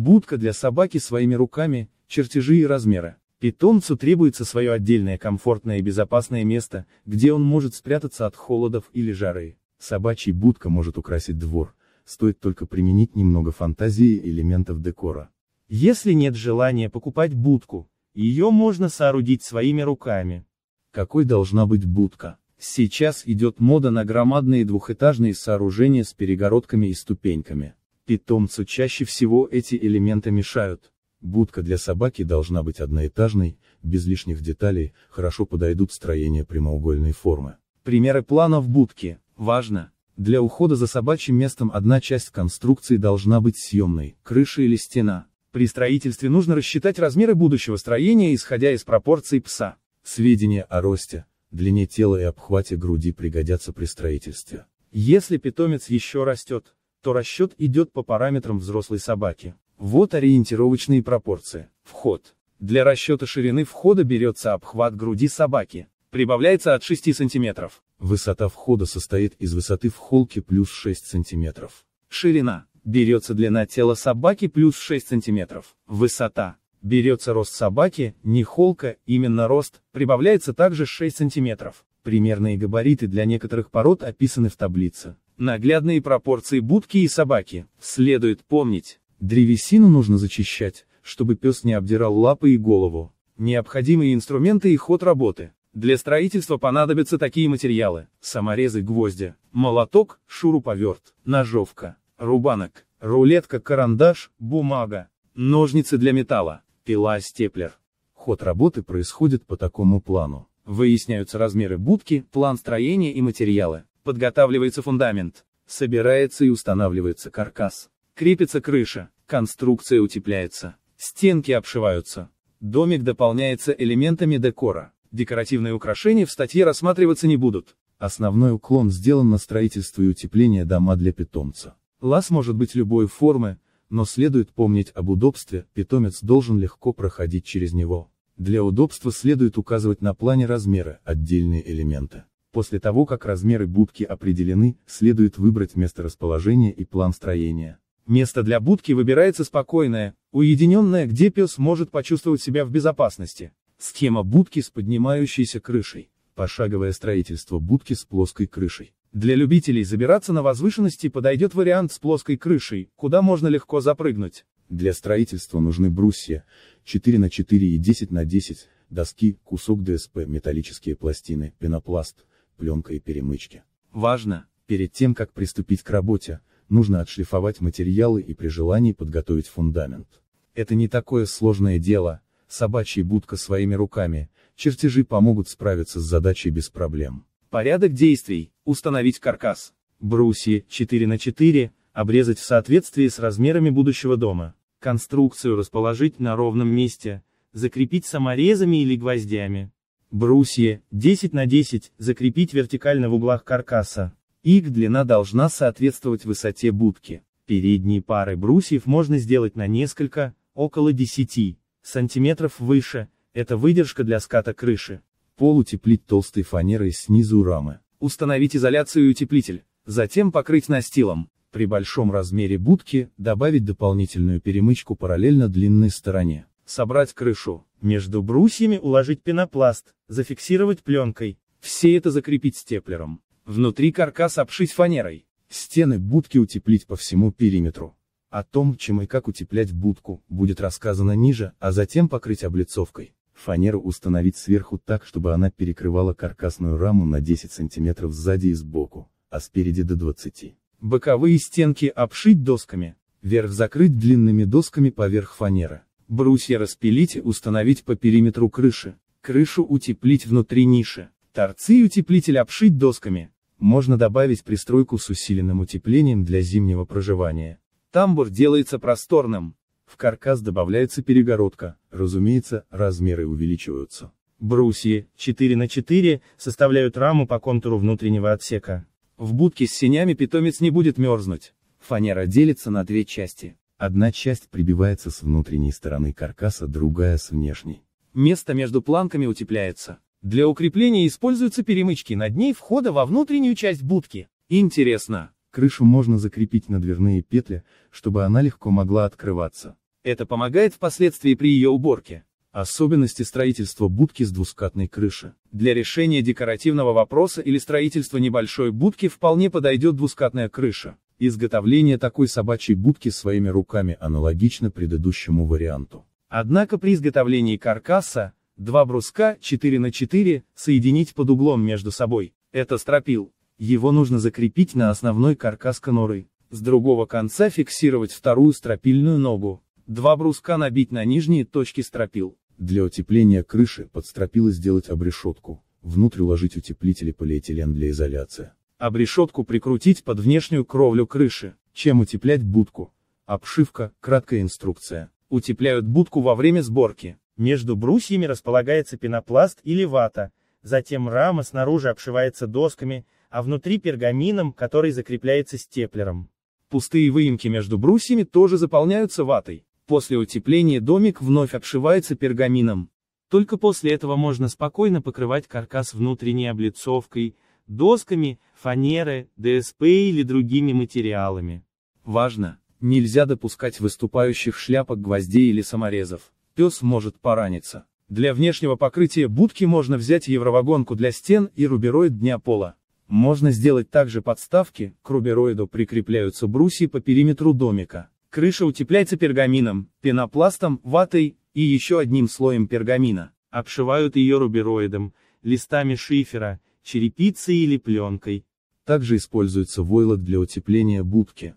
Будка для собаки своими руками, чертежи и размеры. Питомцу требуется свое отдельное комфортное и безопасное место, где он может спрятаться от холодов или жары. Собачий будка может украсить двор, стоит только применить немного фантазии и элементов декора. Если нет желания покупать будку, ее можно соорудить своими руками. Какой должна быть будка? Сейчас идет мода на громадные двухэтажные сооружения с перегородками и ступеньками. Питомцу чаще всего эти элементы мешают. Будка для собаки должна быть одноэтажной, без лишних деталей, хорошо подойдут строения прямоугольной формы. Примеры планов будки. Важно! Для ухода за собачьим местом одна часть конструкции должна быть съемной, крыша или стена. При строительстве нужно рассчитать размеры будущего строения, исходя из пропорций пса. Сведения о росте, длине тела и обхвате груди пригодятся при строительстве. Если питомец еще растет, то расчет идет по параметрам взрослой собаки. Вот ориентировочные пропорции. Вход. Для расчета ширины входа берется обхват груди собаки. Прибавляется от 6 см. Высота входа состоит из высоты в холке плюс 6 см. Ширина. Берется длина тела собаки плюс 6 см. Высота. Берется рост собаки, не холка, именно рост, прибавляется также 6 см. Примерные габариты для некоторых пород описаны в таблице. Наглядные пропорции будки и собаки, следует помнить. Древесину нужно зачищать, чтобы пес не обдирал лапы и голову. Необходимые инструменты и ход работы. Для строительства понадобятся такие материалы. Саморезы гвозди, молоток, шуруповерт, ножовка, рубанок, рулетка-карандаш, бумага, ножницы для металла, пила-степлер. Ход работы происходит по такому плану. Выясняются размеры будки, план строения и материалы подготавливается фундамент, собирается и устанавливается каркас, крепится крыша, конструкция утепляется, стенки обшиваются. Домик дополняется элементами декора. Декоративные украшения в статье рассматриваться не будут. Основной уклон сделан на строительство и утепление дома для питомца. Лаз может быть любой формы, но следует помнить об удобстве, питомец должен легко проходить через него. Для удобства следует указывать на плане размеры отдельные элементы. После того как размеры будки определены, следует выбрать место расположения и план строения. Место для будки выбирается спокойное, уединенное, где пес может почувствовать себя в безопасности. Схема будки с поднимающейся крышей. Пошаговое строительство будки с плоской крышей. Для любителей забираться на возвышенности подойдет вариант с плоской крышей, куда можно легко запрыгнуть. Для строительства нужны брусья, 4 на 4 и 10 на 10, доски, кусок ДСП, металлические пластины, пенопласт пленка и перемычки. Важно! Перед тем, как приступить к работе, нужно отшлифовать материалы и при желании подготовить фундамент. Это не такое сложное дело, собачья будка своими руками, чертежи помогут справиться с задачей без проблем. Порядок действий, установить каркас. Брусья 4 на 4, обрезать в соответствии с размерами будущего дома. Конструкцию расположить на ровном месте, закрепить саморезами или гвоздями. Брусья, 10 на 10, закрепить вертикально в углах каркаса. Их длина должна соответствовать высоте будки. Передние пары брусьев можно сделать на несколько, около 10 сантиметров выше, это выдержка для ската крыши. Пол утеплить толстой фанерой снизу рамы. Установить изоляцию и утеплитель, затем покрыть настилом. При большом размере будки, добавить дополнительную перемычку параллельно длинной стороне. Собрать крышу. Между брусьями уложить пенопласт, зафиксировать пленкой. Все это закрепить степлером. Внутри каркас обшить фанерой. Стены будки утеплить по всему периметру. О том, чем и как утеплять будку, будет рассказано ниже, а затем покрыть облицовкой. Фанеру установить сверху так, чтобы она перекрывала каркасную раму на 10 сантиметров сзади и сбоку, а спереди до 20. Боковые стенки обшить досками. Верх закрыть длинными досками поверх фанеры брусья распилить и установить по периметру крыши, крышу утеплить внутри ниши, торцы и утеплитель обшить досками. Можно добавить пристройку с усиленным утеплением для зимнего проживания. Тамбур делается просторным. В каркас добавляется перегородка, разумеется, размеры увеличиваются. Брусья 4 на 4 составляют раму по контуру внутреннего отсека. В будке с сенями питомец не будет мерзнуть. Фанера делится на две части. Одна часть прибивается с внутренней стороны каркаса, другая с внешней. Место между планками утепляется. Для укрепления используются перемычки над ней входа во внутреннюю часть будки. Интересно. Крышу можно закрепить на дверные петли, чтобы она легко могла открываться. Это помогает впоследствии при ее уборке. Особенности строительства будки с двускатной крыши. Для решения декоративного вопроса или строительства небольшой будки вполне подойдет двускатная крыша. Изготовление такой собачьей будки своими руками аналогично предыдущему варианту. Однако при изготовлении каркаса, два бруска 4 на 4 соединить под углом между собой, это стропил. Его нужно закрепить на основной каркас конуры. С другого конца фиксировать вторую стропильную ногу. Два бруска набить на нижние точки стропил. Для утепления крыши под стропилы сделать обрешетку. Внутрь уложить утеплители полиэтилен для изоляции. Обрешетку прикрутить под внешнюю кровлю крыши, чем утеплять будку. Обшивка, краткая инструкция. Утепляют будку во время сборки. Между брусьями располагается пенопласт или вата, затем рама снаружи обшивается досками, а внутри пергамином, который закрепляется степлером. Пустые выемки между брусьями тоже заполняются ватой. После утепления домик вновь обшивается пергамином. Только после этого можно спокойно покрывать каркас внутренней облицовкой, досками, фанеры, ДСП или другими материалами. Важно, нельзя допускать выступающих шляпок гвоздей или саморезов, пес может пораниться. Для внешнего покрытия будки можно взять евровагонку для стен и рубероид дня пола. Можно сделать также подставки, к рубероиду прикрепляются брусья по периметру домика. Крыша утепляется пергамином, пенопластом, ватой и еще одним слоем пергамина. Обшивают ее рубероидом, листами шифера, черепицей или пленкой. Также используется войлок для утепления будки.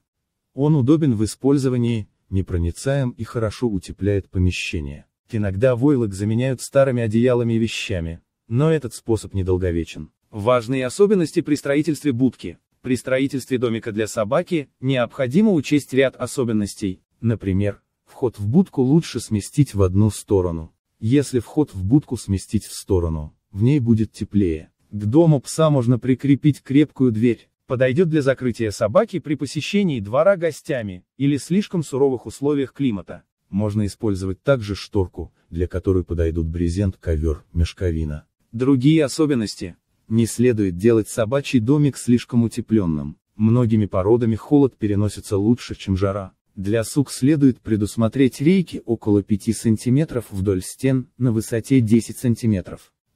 Он удобен в использовании, непроницаем и хорошо утепляет помещение. Иногда войлок заменяют старыми одеялами и вещами, но этот способ недолговечен. Важные особенности при строительстве будки. При строительстве домика для собаки необходимо учесть ряд особенностей. Например, вход в будку лучше сместить в одну сторону. Если вход в будку сместить в сторону, в ней будет теплее. К дому пса можно прикрепить крепкую дверь, подойдет для закрытия собаки при посещении двора гостями, или слишком суровых условиях климата. Можно использовать также шторку, для которой подойдут брезент, ковер, мешковина. Другие особенности. Не следует делать собачий домик слишком утепленным. Многими породами холод переносится лучше, чем жара. Для сук следует предусмотреть рейки около 5 см вдоль стен на высоте 10 см.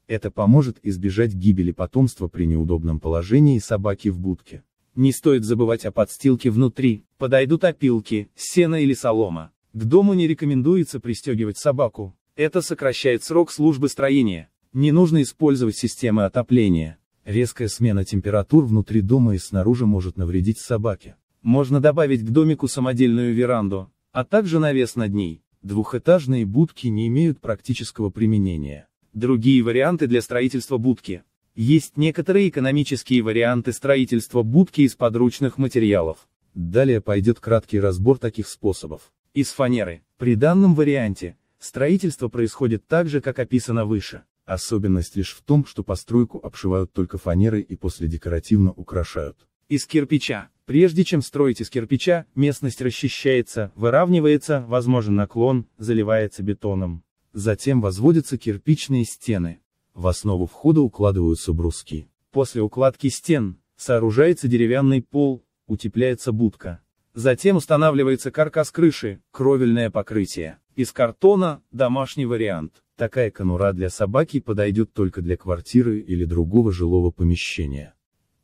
Это поможет избежать гибели потомства при неудобном положении собаки в будке. Не стоит забывать о подстилке внутри, подойдут опилки, сено или солома. К дому не рекомендуется пристегивать собаку. Это сокращает срок службы строения. Не нужно использовать системы отопления. Резкая смена температур внутри дома и снаружи может навредить собаке. Можно добавить к домику самодельную веранду, а также навес над ней. Двухэтажные будки не имеют практического применения. Другие варианты для строительства будки. Есть некоторые экономические варианты строительства будки из подручных материалов. Далее пойдет краткий разбор таких способов. Из фанеры. При данном варианте, строительство происходит так же, как описано выше. Особенность лишь в том, что постройку обшивают только фанерой и после декоративно украшают. Из кирпича. Прежде чем строить из кирпича, местность расчищается, выравнивается, возможен наклон, заливается бетоном. Затем возводятся кирпичные стены. В основу входа укладываются бруски. После укладки стен, сооружается деревянный пол, утепляется будка. Затем устанавливается каркас крыши, кровельное покрытие. Из картона, домашний вариант. Такая конура для собаки подойдет только для квартиры или другого жилого помещения.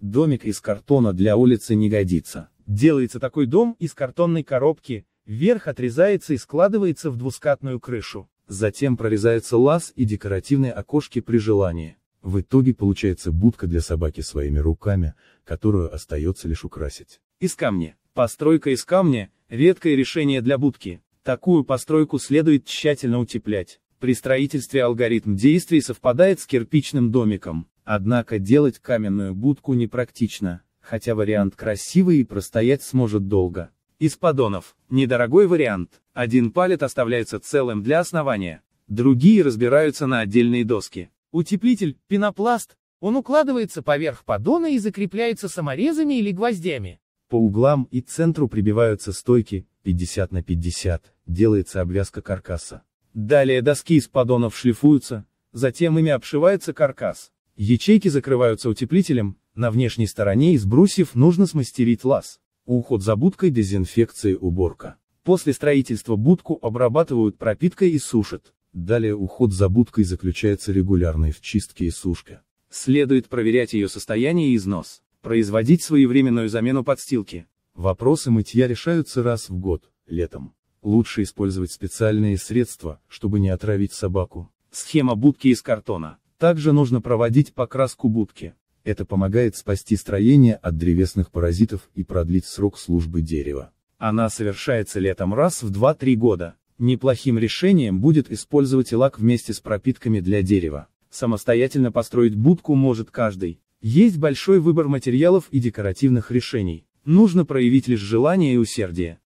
Домик из картона для улицы не годится. Делается такой дом из картонной коробки, верх отрезается и складывается в двускатную крышу затем прорезается лаз и декоративные окошки при желании. В итоге получается будка для собаки своими руками, которую остается лишь украсить. Из камня. Постройка из камня – редкое решение для будки. Такую постройку следует тщательно утеплять. При строительстве алгоритм действий совпадает с кирпичным домиком. Однако делать каменную будку непрактично, хотя вариант красивый и простоять сможет долго. Из поддонов. Недорогой вариант. Один палет оставляется целым для основания. Другие разбираются на отдельные доски. Утеплитель, пенопласт. Он укладывается поверх поддона и закрепляется саморезами или гвоздями. По углам и центру прибиваются стойки, 50 на 50, делается обвязка каркаса. Далее доски из поддонов шлифуются, затем ими обшивается каркас. Ячейки закрываются утеплителем, на внешней стороне из брусьев нужно смастерить лаз. Уход за будкой, дезинфекция, уборка. После строительства будку обрабатывают пропиткой и сушат. Далее уход за будкой заключается регулярной в чистке и сушке. Следует проверять ее состояние и износ. Производить своевременную замену подстилки. Вопросы мытья решаются раз в год, летом. Лучше использовать специальные средства, чтобы не отравить собаку. Схема будки из картона. Также нужно проводить покраску будки. Это помогает спасти строение от древесных паразитов и продлить срок службы дерева. Она совершается летом раз в 2-3 года. Неплохим решением будет использовать лак вместе с пропитками для дерева. Самостоятельно построить будку может каждый. Есть большой выбор материалов и декоративных решений. Нужно проявить лишь желание и усердие.